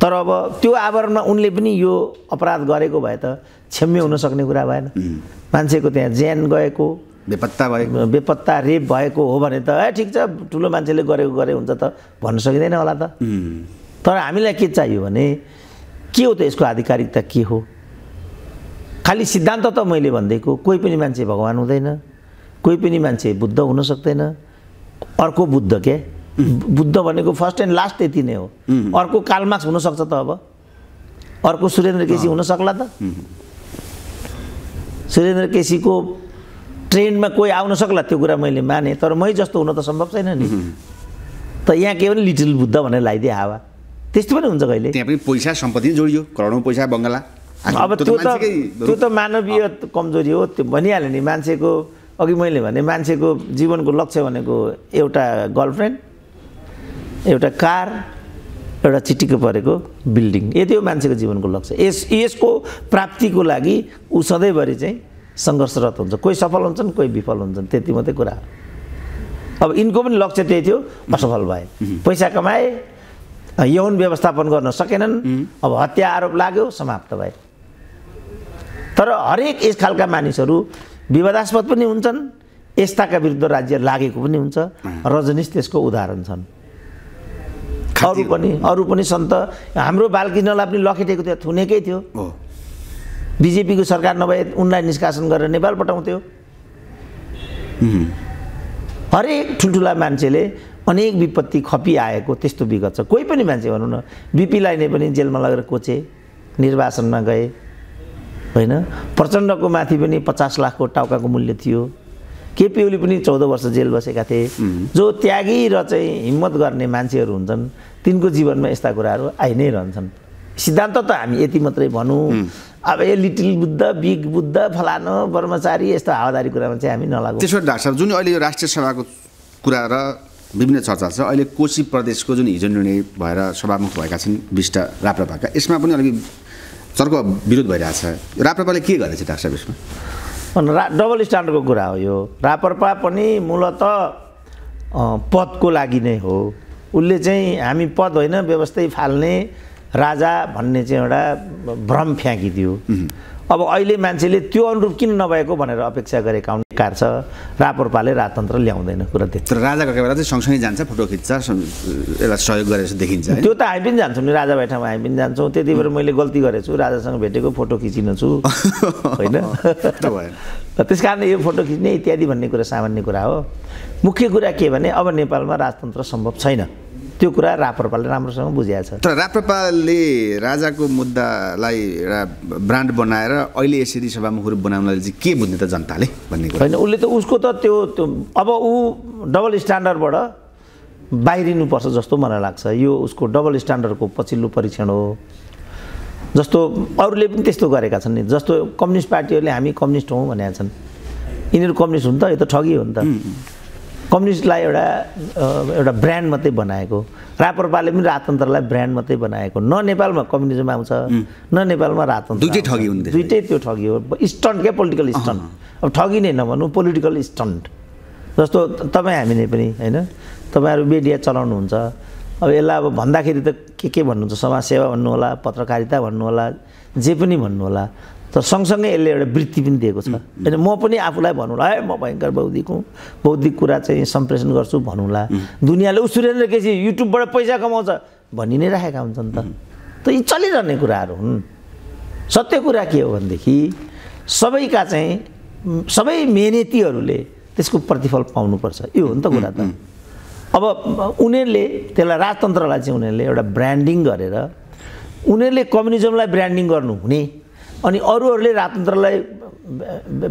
Speaker 1: तर अब त्यो आवरणमा उनले पनि यो अपराध गरेको भए त क्षम्य हुनसक्ने कुरा भएन मान्छेको त्यहाँ ज्यान गएको बेपत्ता भएको बेपत्ता रेप भएको हो भने त ए ठिक छ ठुलो मान्छेले गरेको गरे हुन्छ त भन्न सकिँदैन होला त तर हामीलाई के चाहियो भने के हो त यसको आधिकारिकता के हो खालि सिद्धान्त त मैले भनिदिएको कोही पनि मान्छे भगवान् हुँदैन कोही पनि मान्छे बुद्ध हुन सक्दैन अर्को बुद्ध के बुद्ध भनेको फर्स्ट एन्ड लास्ट त्यति नै हो अर्को कालमास हुनसक्छ त अब अर्को सुरेन्द्र केसी हुनसक्ला त सुरेन्द्र केसीको ट्रेनमा कोही आउन सक्ला त्यो कुरा मैले माने तर मै जस्तो हुन त सम्भव छैन नि त यहाँ के भने लिटिल बुद्ध भनेर लगाइदिए हावा त्यस्तो पनि हुन्छ कहिले त्यहाँ पनि पैसा सम्पत्ति जोडियो करोडौँ पैसा बङ्गला अब त्यो त त्यो त मानवीय कमजोरी हो त्यो भनिहाल्यो नि मान्छेको अघि मैले भने मान्छेको जीवनको लक्ष्य भनेको एउटा गर्लफ्रेन्ड एउटा कार एउटा चिटिक्क परेको बिल्डिङ यति हो मान्छेको जीवनको लक्ष्य यस यसको प्राप्तिको लागि ऊ सधैँभरि चाहिँ सङ्घर्षरत हुन्छ कोही सफल हुन्छन् कोही विफल हुन्छन् त्यति मात्रै कुरा अब यिनको पनि लक्ष्य त्यही थियो असफल भए पैसा कमाए यौन व्यवस्थापन गर्न सकेनन् अब हत्या आरोप लाग्यो समाप्त भए तर हरेक यस खालका मानिसहरू विवादास्पद पनि हुन्छन् यस्ताका विरुद्ध राज्य लागेको पनि हुन्छ रजनीश त्यसको उदाहरण छन् अरू पनि अरू पनि सन्त हाम्रो बालकृष्णलाई पनि लखेटेको थियो थुनेकै थियो बिजेपीको सरकार नभए उनलाई निष्कासन गरेर नेपाल पठाउँथ्यो हरेक ठुल्ठुला मान्छेले अनेक विपत्ति खपिआएको त्यस्तो विगत छ कोही पनि मान्छे भनौँ न बिपीलाई नै पनि जेलमा लगेर कोचे निर्वाचनमा गए होइन प्रचण्डको माथि पनि पचास लाखको टाउकाको मूल्य थियो केपी ओली पनि चौध वर्ष जेल बसेका थिए जो त्यागी र चाहिँ हिम्मत गर्ने मान्छेहरू हुन्छन् तिनको जीवनमा यस्ता कुराहरू आइ नै रहन्छन् सिद्धान्त त हामी यति मात्रै भनौँ अब a little Buddha big Buddha फलानो ब्रह्मचारी यस्तो हावादारी कुरामा चाहिँ हामी नलागौँ
Speaker 2: त्यसो डाक्टर साहब जुन अहिले यो राष्ट्रिय सभाको कुरा र विभिन्न चर्चा छ अहिले कोशी प्रदेशको जुन हिजो निर्णय भएर सभामुख भएका छन् विष्ट राप्रपाका यसमा पनि अलिक चर्को विरोध भइरहेछ राप्रपाले के गरेछ डाक्टर साहब यसमा रा डबल स्ट्यान्डर्डको कुरा हो यो रापरपा पनि
Speaker 1: मूलत पदको लागि नै हो उसले चाहिँ हामी पद होइन व्यवस्थै फाल्ने राजा भन्ने चाहिँ एउटा भ्रम फ्याँकिदियो अब अहिले मान्छेले त्यो अनुरूप किन नभएको भनेर अपेक्षा गरेका हुन् छ रापरपाले
Speaker 2: राजतन्त्र ल्याउँदैन कुरा त्यो राजाको बेला चाहिँ सँगसँगै जान्छ फोटो खिच्छ यसलाई सहयोग गरेर देखिन्छ
Speaker 1: त्यो त हामी पनि जान्छौँ नि राजा भाइठामा हामी पनि जान्छौँ त्यति बेला मैले गल्ती गरेछु राजासँग भेटेको फोटो खिचिन छु [laughs] होइन त्यस कारणले यो फोटो खिच्ने इत्यादि भन्ने कुरा सामान्य कुरा हो मुख्य कुरा के भने अब नेपालमा राजतन्त्र सम्भव छैन त्यो कुरा राप्रपाले राम्रोसँग बुझाएको छ
Speaker 2: तर राप्रपाले राजाको मुद्दालाई एउटा ब्रान्ड बनाएर अहिले यसरी सभामुखहरू बनाउनलाई चाहिँ के बुझ्ने त जनताले भन्ने कुरा होइन उसले
Speaker 1: त उसको त त्यो अब ऊ डबल स्ट्यान्डर्डबाट बाहिरिनुपर्छ जस्तो मलाई लाग्छ यो उसको डबल स्ट्यान्डर्डको पछिल्लो परीक्षण हो जस्तो अरूले पनि त्यस्तो गरेका छन् नि जस्तो कम्युनिस्ट पार्टीहरूले हामी कम्युनिस्ट हौँ भनेका छन् यिनीहरू कम्युनिस्ट हुन् त यो त ठगी हो नि त कम्युनिस्टलाई एउटा एउटा ब्रान्ड मात्रै बनाएको रापरपाले पनि राजतन्त्रलाई ब्रान्ड मात्रै बनाएको न नेपालमा कम्युनिजम आउँछ न नेपालमा राजतन्त्र दुइटै ठगी हुन्थ्यो दुइटै त्यो ठगी हो स्टन्ट क्या पोलिटिकल स्टन्ट अब ठगी नै नभनौँ पोलिटिकल स्टन्ट जस्तो तपाईँ हामीले पनि होइन तपाईँहरू मिडिया चलाउनुहुन्छ अब यसलाई अब भन्दाखेरि त के के भन्नुहुन्छ समाजसेवा भन्नुहोला पत्रकारिता भन्नुहोला जे पनि भन्नुहोला तर सँगसँगै यसले एउटा वृत्ति पनि दिएको छ होइन म पनि आफूलाई भनौँला है म भयङ्कर बौद्धिक हुँ बौद्धिक कुरा चाहिँ सम्प्रेषण गर्छु भनौँला दुनियाँले उसुरेन्द्र केसी युट्युबबाट पैसा कमाउँछ भनि नै राखेका हुन्छन् त त यी चलिरहने कुराहरू हुन् सत्य कुरा के हो भनेदेखि सबैका चाहिँ सबै मेहनतीहरूले त्यसको प्रतिफल पाउनुपर्छ यो हो नि त कुरा त अब उनीहरूले त्यसलाई राजतन्त्रलाई चाहिँ उनीहरूले एउटा ब्रान्डिङ गरेर उनीहरूले कम्युनिजमलाई ब्रान्डिङ गर्नुहुने अनि अरूहरूले राजतन्त्रलाई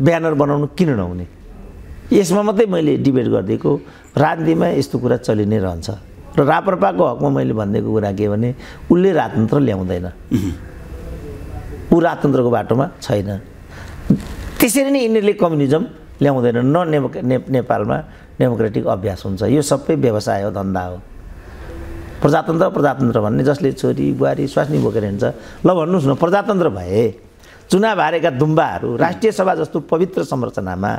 Speaker 1: ब्यानर बनाउनु किन नहुने यसमा मात्रै मैले डिबेट गरिदिएको राजनीतिमा यस्तो कुरा चलि नै रहन्छ र रापरपाको हकमा मैले भनिदिएको कुरा के भने उसले राजतन्त्र ल्याउँदैन ऊ राजतन्त्रको बाटोमा छैन त्यसरी नै यिनीहरूले कम्युनिजम ल्याउँदैन न नेपालमा डेमोक्रेटिक अभ्यास हुन्छ यो सबै व्यवसाय हो धन्दा हो प्रजातन्त्र प्रजातन्त्र भन्ने जसले छोरी बुहारी स्वास्नी बोकेर हिँड्छ ल भन्नुहोस् न प्रजातन्त्र भए चुनाव हारेका दुम्बाहरू राष्ट्रिय सभा जस्तो पवित्र संरचनामा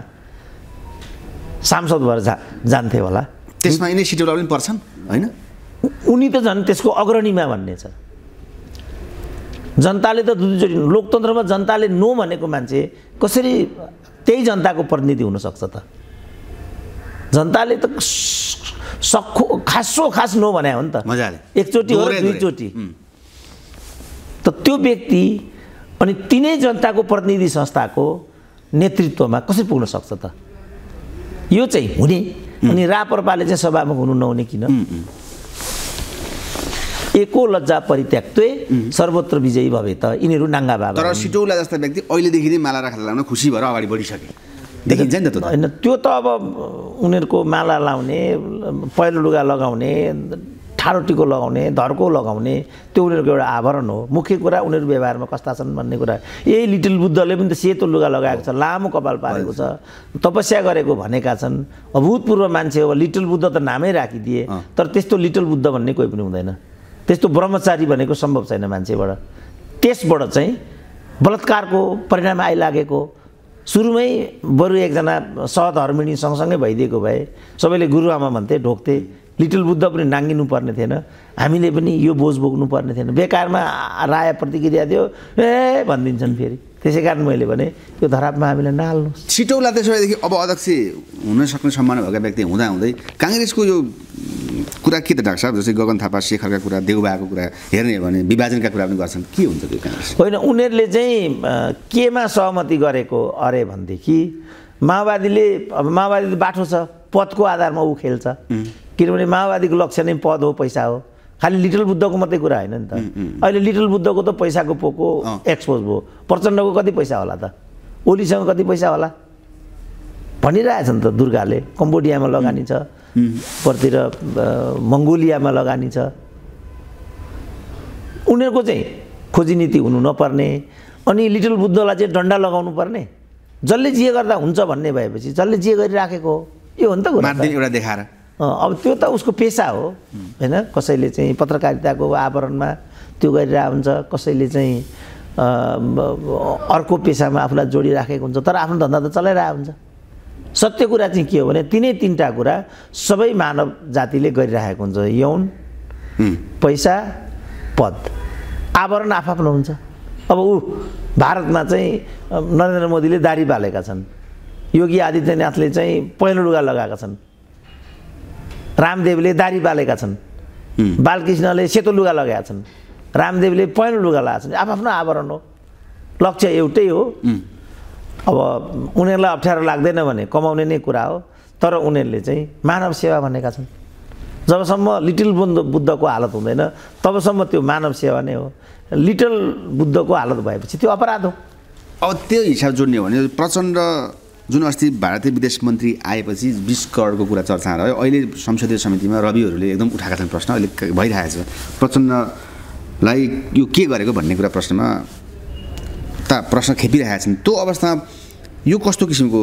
Speaker 1: सांसद भएर जा जान्थे होला
Speaker 2: त्यसमा यिनै सिटहरू पनि पर्छन् होइन
Speaker 1: उनी त झन् त्यसको अग्रणीमा भन्ने छ जनताले त दुईचोटि लोकतन्त्रमा जनताले नो भनेको मान्छे कसरी त्यही जनताको प्रतिनिधि हुनसक्छ त जनताले त सखो खासो खास नो भने हो नि त मजाले एकचोटि हो दुईचोटि त त्यो व्यक्ति अनि तिनै जनताको प्रतिनिधि संस्थाको नेतृत्वमा कसरी पुग्न सक्छ त यो चाहिँ हुने अनि रापरपाले चाहिँ सभामुख हुनु नहुने किन एको लज्जा परित्याक्ते सर्वत्र विजयी भए त यिनीहरू नाङ्गा भएको तर
Speaker 2: सिटौला जस्ता व्यक्ति अहिलेदेखि नै माला राखेर लाउन खुसी भएर अगाडि बढिसके देखिन्छ नि त होइन त्यो त अब
Speaker 1: उनीहरूको माला लाउने पहिलो लुगा लगाउने ठाडो टिको लगाउने धर्को लगाउने त्यो उनीहरूको एउटा आभरण हो मुख्य कुरा उनीहरू व्यवहारमा कस्ता छन् भन्ने कुरा यही लिटिल बुद्धले पनि त सेतो लुगा लगाएको छ लामो कपाल पारेको छ तपस्या गरेको भनेका छन् अभूतपूर्व मान्छे हो लिटिल बुद्ध त नामै राखिदिए तर त्यस्तो लिटल बुद्ध भन्ने कोही पनि हुँदैन त्यस्तो ब्रह्मचारी भनेको सम्भव छैन मान्छेबाट त्यसबाट चाहिँ बलात्कारको परिणाम आइलागेको सुरुमै बरु एकजना सहधर्मिणी सँगसँगै भइदिएको भए सबैले गुरुआमा भन्थे ढोक्थे लिटिल बुद्ध पनि नाङ्गिनु पर्ने थिएन हामीले पनि यो बोझ बोक्नु पर्ने थिएन बेकारमा राय प्रतिक्रिया दियो ए भनिदिन्छन् फेरि त्यसै कारण मैले भने त्यो धरापमा हामीलाई नहाल्नु
Speaker 2: छिटौला त्यसो भएदेखि अब अध्यक्ष हुन सक्ने सम्मान भएका व्यक्ति हुँदाहुँदै काङ्ग्रेसको यो कुरा के त डाक्टर साहब जस्तै गगन थापा शेखरका कुरा देउबाको कुरा हेर्ने हो भने विभाजनका कुरा पनि गर्छन् के हुन्छ त्यो काङ्ग्रेस होइन उनीहरूले चाहिँ
Speaker 1: केमा सहमति गरेको अरे भनेदेखि माओवादीले अब माओवादी बाठो छ पदको आधारमा ऊ खेल्छ किनभने माओवादीको लक्ष्य नै पद हो पैसा हो खालि लिटल बुद्धको मात्रै कुरा होइन नि त अहिले लिटल बुद्धको त पैसाको पोको एक्सपोज भयो प्रचण्डको कति पैसा होला त ओलीसँग कति पैसा होला भनिरहेछ नि त दुर्गाले कम्बोडियामा लगानी छ परतिर मङ्गोलियामा लगानी छ उनीहरूको चाहिँ खोजी नीति हुनु नपर्ने अनि लिटल बुद्धलाई चाहिँ डन्डा लगाउनु पर्ने जसले जे गर्दा हुन्छ भन्ने भएपछि जसले जे गरिराखेको हो यो हो नि त एउटा देखाएर अब त्यो त उसको पेसा हो होइन कसैले चाहिँ पत्रकारिताको आवरणमा त्यो गरिरहेको हुन्छ कसैले चाहिँ अर्को पेसामा आफूलाई जोडिराखेको हुन्छ तर आफ्नो धन्दा त चलाइरहेको हुन्छ सत्य कुरा चाहिँ के हो भने तिनै तिनवटा कुरा सबै मानव जातिले गरिरहेको हुन्छ यौन पैसा पद आवरण आफआफ्नो हुन्छ अब ऊ भारतमा चाहिँ नरेन्द्र मोदीले दारी बालेका छन् योगी आदित्यनाथले चाहिँ पहिलो लुगा लगाएका छन् रामदेवले दारी बालेका छन् बालकृष्णले सेतो लुगा लगाएका छन् रामदेवले पहिलो लुगा लगाएका छन् आफ्नो आवरण हो लक्ष्य एउटै हो अब उनीहरूलाई अप्ठ्यारो लाग्दैन भने कमाउने नै कुरा हो तर उनीहरूले चाहिँ मानव सेवा भनेका छन् जबसम्म लिटिल बुद्ध बुद्धको हालत हुँदैन तबसम्म त्यो मानव सेवा नै हो लिटल बुद्धको हालत भएपछि त्यो अपराध हो
Speaker 2: अब त्यो हिसाब जोड्ने भने प्रचण्ड जुन अस्ति भारतीय विदेश मन्त्री आएपछि बिस करोडको कुरा चर्चा रह्यो अहिले संसदीय समितिमा रविहरूले एकदम उठाएका छन् प्रश्न अहिले भइरहेको छ प्रचण्डलाई यो के गरेको भन्ने कुरा प्रश्नमा त प्रश्न खेपिरहेका छन् त्यो अवस्थामा यो कस्तो किसिमको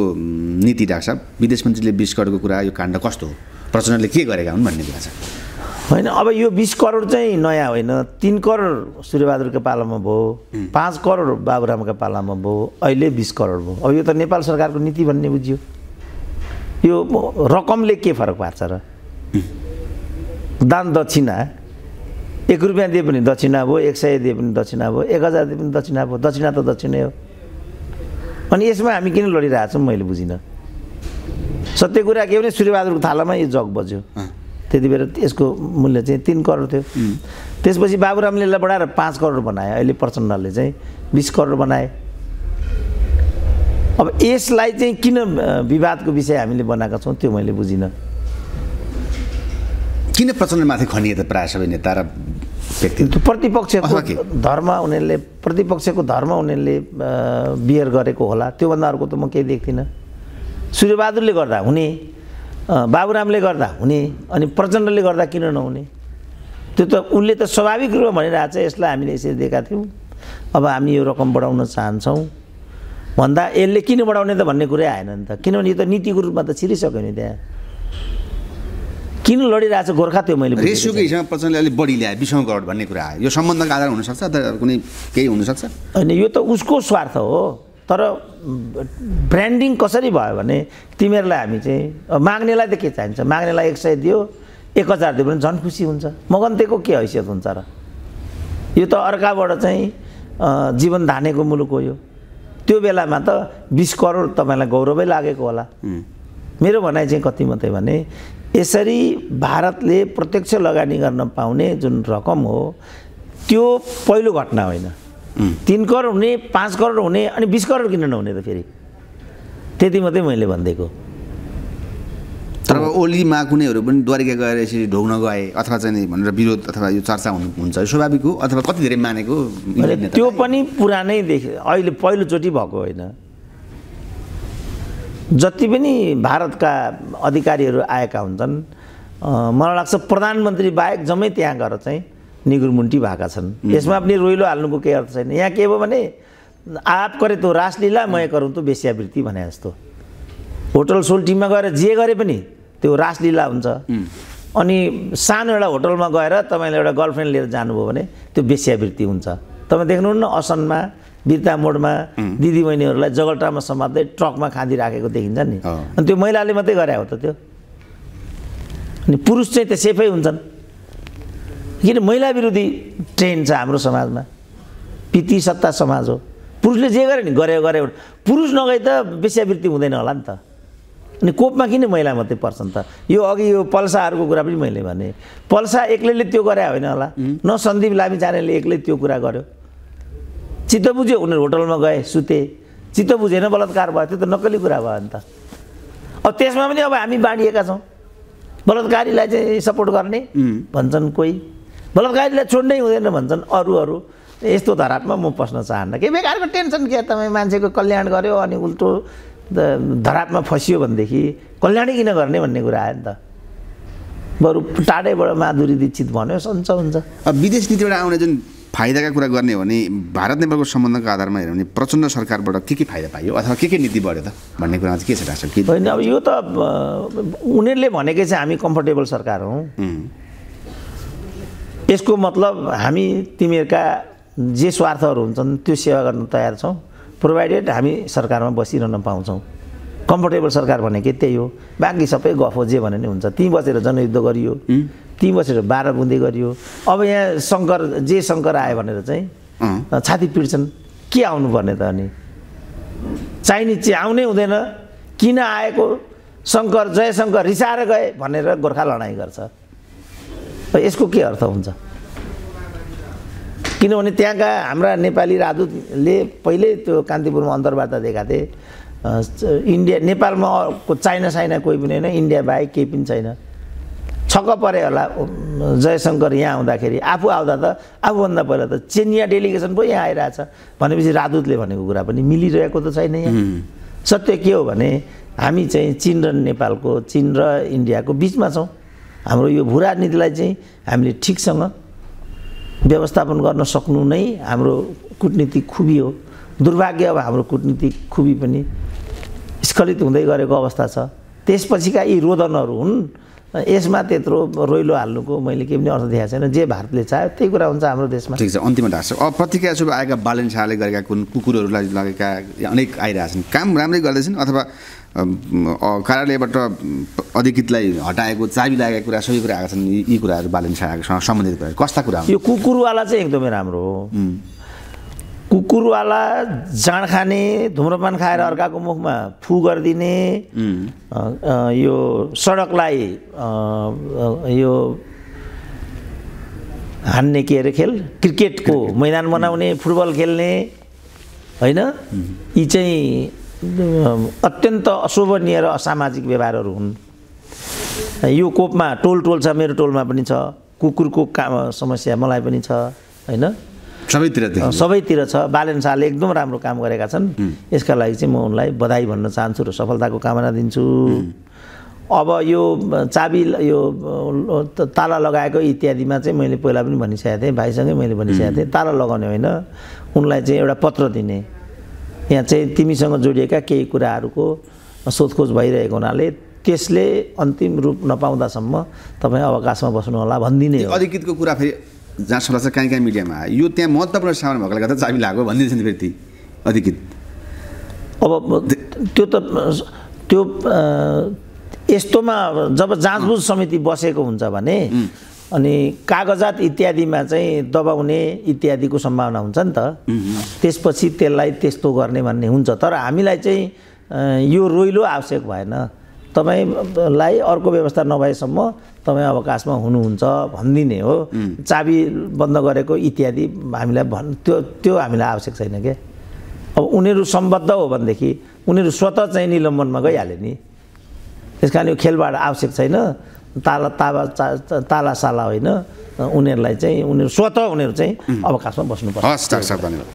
Speaker 2: नीति डाक्टर साहब विदेश मन्त्रीले बिस करोडको कुरा यो काण्ड कस्तो हो प्रचण्डले के गरेका हुन् भन्ने कुरा छ होइन अब यो बिस करोड चाहिँ नयाँ
Speaker 1: होइन तिन करोड सूर्यबहादुरको पालामा भयो पाँच करोड बाबुरामको पालामा भयो अहिले बिस करोड भयो अब यो त नेपाल सरकारको नीति भन्ने बुझियो यो रकमले के फरक पार्छ र दान दक्षिणा एक रुपियाँ दिए पनि दक्षिणा भयो एक सय दिए पनि दक्षिणा भयो एक हजार दिए पनि दक्षिणा भयो दक्षिणा त दक्षिणै हो अनि यसमा हामी किन लडिरहेको छौँ मैले बुझिनँ सत्य कुरा के भने सूर्यबहादुरको थालामा यो जग बज्यो त्यति बेला यसको मूल्य चाहिँ तिन करोड थियो त्यसपछि बाबुरामले यसलाई बढाएर पाँच करोड बनाए अहिले प्रचण्डले चाहिँ बिस करोड बनाए अब यसलाई चाहिँ किन विवादको विषय हामीले बनाएका छौँ त्यो मैले
Speaker 2: बुझिनँ किन प्रचण्डमाथि खनिए त प्रायः सबै नेता र व्यक्ति प्रतिपक्षको
Speaker 1: धर्म उनीहरूले प्रतिपक्षको धर्म उनीहरूले बियर गरेको होला त्योभन्दा अर्को त म केही देख्दिनँ सूर्यबहादुरले गर्दा हुने बाबुरामले गर्दा हुने अनि प्रचण्डले गर्दा किन नहुने त्यो त उनले त स्वाभाविक रूपमा भनिरहेको छ यसलाई हामीले यसरी दिएका थियौँ अब हामी यो रकम बढाउन चाहन्छौँ भन्दा यसले किन बढाउने त भन्ने कुरै आएन नि त किनभने यो त नीतिको रूपमा त छिरिसक्यो नि त्यहाँ
Speaker 2: किन लडिरहेको छ गोर्खा त्यो मैले रेसियोको हिसाबमा प्रचण्डले अलिक बढी ल्याए बिसौँ करोड भन्ने कुरा आयो यो सम्बन्धको आधार हुनसक्छ कुनै केही हुनसक्छ होइन यो त उसको स्वार्थ हो
Speaker 1: तर ब्रान्डिङ कसरी भयो भने तिमीहरूलाई हामी चाहिँ माग्नेलाई त के चाहिन्छ माग्नेलाई एक सय दियो एक हजार दियो भने झन् खुसी हुन्छ मगन्तेको के हैसियत हुन्छ र यो त अर्काबाट चाहिँ जीवन धानेको मुलुक हो यो त्यो बेलामा त बिस करोड तपाईँलाई गौरवै लागेको होला मेरो भनाइ चाहिँ कति मात्रै भने यसरी भारतले प्रत्यक्ष लगानी गर्न पाउने जुन रकम हो त्यो पहिलो घटना होइन तिन करोड हुने पाँच करोड हुने अनि बिस करोड किन नहुने त फेरि
Speaker 2: त्यति मात्रै मैले भनिदिएको तर ओली कुनैहरू पनि द्वारिका गएर यसरी ढोग्न गए अथवा चाहिँ भनेर विरोध अथवा यो चर्चा हुन्छ स्वाभाविक हो अथवा कति धेरै मानेको त्यो पनि पुरानै देखे अहिले पहिलोचोटि
Speaker 1: भएको होइन जति पनि भारतका अधिकारीहरू आएका हुन्छन् मलाई लाग्छ प्रधानमन्त्री बाहेक जम्मै त्यहाँ गएर चाहिँ निगुरमुन्टी भएका छन् यसमा पनि रोइलो हाल्नुको केही अर्थ छैन यहाँ के भयो भने आप गरे त रासलीला मय गरौँ त बेस्यावृत्ति भने जस्तो होटल सोल्टीमा गएर जे गरे पनि त्यो रासलीला हुन्छ अनि सानो एउटा होटलमा गएर तपाईँले एउटा गर्लफ्रेन्ड लिएर जानुभयो भने त्यो बेस्यावृत्ति हुन्छ तपाईँ देख्नुहुन्न असनमा बिर्ता मोडमा दिदी बहिनीहरूलाई जगल्टामा समात्दै ट्रकमा खाँदिराखेको देखिन्छ नि अनि त्यो महिलाले मात्रै गरे हो त त्यो अनि पुरुष चाहिँ त सेफै हुन्छन् किन महिला विरोधी ट्रेन्ड छ हाम्रो समाजमा पिति सत्ता समाज हो पुरुषले जे गरे नि गरे गरे पुरुष नगए त वेश्यावृत्ति हुँदैन होला नि त अनि कोपमा किन महिला मात्रै पर्छन् त यो अघि यो पल्साहरूको कुरा पनि मैले भने पल्सा एक्लैले त्यो गरे होइन होला न सन्दीप लामी जानेले एक्लै त्यो कुरा गर्यो चित्त बुझ्यो उनीहरू होटलमा गए सुते चित्त बुझेन बलात्कार भयो त्यो त नक्कली कुरा भयो नि त अब त्यसमा पनि अब हामी बाँडिएका छौँ बलात्कारीलाई चाहिँ सपोर्ट गर्ने भन्छन् कोही बलपकारीलाई छोड्नै हुँदैन भन्छन् अरू अरू यस्तो धरापमा म पस्न चाहन्न के बेकारको टेन्सन के तपाईँ मान्छेको कल्याण गर्यो अनि उल्टो धरापमा फसियो भनेदेखि कल्याणै किन गर्ने भन्ने
Speaker 2: कुरा आयो नि त बरु टाढैबाट माधुरी दीक्षित भन्यो सन्च हुन्छ अब विदेश नीतिबाट आउने जुन फाइदाका कुरा गर्ने हो भने भारत नेपालको सम्बन्धको आधारमा हेऱ्यो भने प्रचण्ड सरकारबाट के के फाइदा पायो अथवा के के नीति बढ्यो त भन्ने कुरामा चाहिँ के छ होइन अब यो त
Speaker 1: उनीहरूले भनेकै चाहिँ हामी कम्फर्टेबल सरकार हौँ
Speaker 2: यसको मतलब
Speaker 1: हामी तिमीहरूका जे स्वार्थहरू हुन्छन् त्यो सेवा गर्न तयार छौँ प्रोभाइडेड हामी सरकारमा बसिरहन पाउँछौँ कम्फोर्टेबल सरकार भनेकै त्यही हो बाँकी सबै गफ जे भने नि हुन्छ त्यहीँ बसेर जनयुद्ध गरियो त्यहीँ बसेर बाह्र बुँदै गरियो अब यहाँ शङ्कर जे शङ्कर आयो भनेर चाहिँ छाती पिट्छन् के आउनु आउनुपर्ने त अनि चाइनिज चाहिँ आउनै हुँदैन किन आएको शङ्कर जय शङ्कर रिसाएर गए भनेर गोर्खा लडाइँ गर्छ यसको के अर्थ हुन्छ किनभने त्यहाँका हाम्रा नेपाली राजदूतले पहिल्यै त्यो कान्तिपुरमा अन्तर्वार्ता दिएका थिए इन्डिया नेपालमा चाइना साइना कोही पनि होइन इन्डिया बाहेक केही पनि छैन छक्क परे होला जयशङ्कर यहाँ आउँदाखेरि आफू आउँदा त आफूभन्दा पहिला त चेनिया डेलिगेसन पो यहाँ आइरहेछ भनेपछि राजदूतले भनेको कुरा पनि मिलिरहेको त छैन यहाँ सत्य के हो भने हामी चाहिँ चिन र नेपालको चिन र इन्डियाको बिचमा छौँ हाम्रो यो भू राजनीतिलाई चाहिँ हामीले ठिकसँग व्यवस्थापन गर्न सक्नु नै हाम्रो कुटनीतिक खुबी हो दुर्भाग्य अब हाम्रो कुटनीतिक खुबी पनि स्खलित हुँदै गरेको अवस्था छ त्यसपछिका यी रोदनहरू हुन् यसमा त्यत्रो रोइलो हाल्नुको मैले केही पनि अर्थ देखाएको छैन जे भारतले चाह्यो त्यही कुरा हुन्छ हाम्रो देशमा
Speaker 2: ठिक छ अन्तिम ढाक्छ अब पत्रिका शुभ आएका बालन शाहले गरेका कुन कुकुरहरूलाई लगेका अनेक आइरहेछन् काम राम्रै गर्दैछन् अथवा कार्यालयबाट अधिकृतलाई हटाएको चाबी लागेको कुरा सबै कुरा आएका छन् यी कुराहरू बालन सम्बन्धित कुरा कस्ता कुरा यो
Speaker 1: कुकुरवाला चाहिँ एकदमै राम्रो हो कुकुरवाला जाँड खाने धुम्रपान खाएर अर्काको मुखमा फु गरिदिने यो सडकलाई यो हान्ने के अरे खेल क्रिकेटको मैदान बनाउने फुटबल खेल्ने होइन यी चाहिँ अत्यन्त अशोभनीय र असामाजिक व्यवहारहरू हुन् यो कोपमा टोल टोल छ मेरो टोलमा पनि छ कुकुरको काम समस्या मलाई पनि छ होइन सबैतिर सबैतिर छ बालन शाहले एकदम राम्रो काम गरेका छन् यसका लागि चाहिँ म उनलाई बधाई भन्न चाहन्छु र सफलताको कामना दिन्छु अब यो चाबी यो ताला लगाएको इत्यादिमा चाहिँ मैले पहिला पनि भनिसकेको थिएँ भाइसँगै मैले भनिसकेको थिएँ ताला लगाउने होइन उनलाई चाहिँ एउटा पत्र दिने यहाँ चाहिँ तिमीसँग जोडिएका केही कुराहरूको सोधखोज भइरहेको हुनाले त्यसले अन्तिम रूप नपाउँदासम्म तपाईँ अवकाशमा बस्नुहोला भनिदिने हो
Speaker 2: अधिकृतको कुरा फेरि सल्लाह चाहिँ कहीँ कहीँ मिडियामा यो त्यहाँ महत्त्वपूर्ण सामान भएकोले गर्दा चाबी लाग्यो भनिदिन्छ नि फेरि ती अधिकृत अब त्यो त त्यो यस्तोमा
Speaker 1: जब जाँचबुझ समिति बसेको हुन्छ भने अनि कागजात इत्यादिमा चाहिँ दबाउने इत्यादिको सम्भावना हुन्छ नि त त्यसपछि त्यसलाई त्यस्तो गर्ने भन्ने हुन्छ तर हामीलाई चाहिँ यो रोइलो आवश्यक भएन तपाईँलाई अर्को व्यवस्था नभएसम्म तपाईँ अवकाशमा हुनुहुन्छ भनिदिने हो चाबी बन्द गरेको इत्यादि हामीलाई भन् त्यो त्यो हामीलाई आवश्यक छैन क्या अब उनीहरू सम्बद्ध हो भनेदेखि उनीहरू स्वतः चाहिँ निलम्बनमा गइहाल्यो नि त्यस कारण यो खेलबाट आवश्यक छैन ताला ताबा तालासाला होइन उनीहरूलाई चाहिँ उनीहरू स्वतः उनीहरू चाहिँ अवकाशमा बस्नुपर्छ हस् धन्यवाद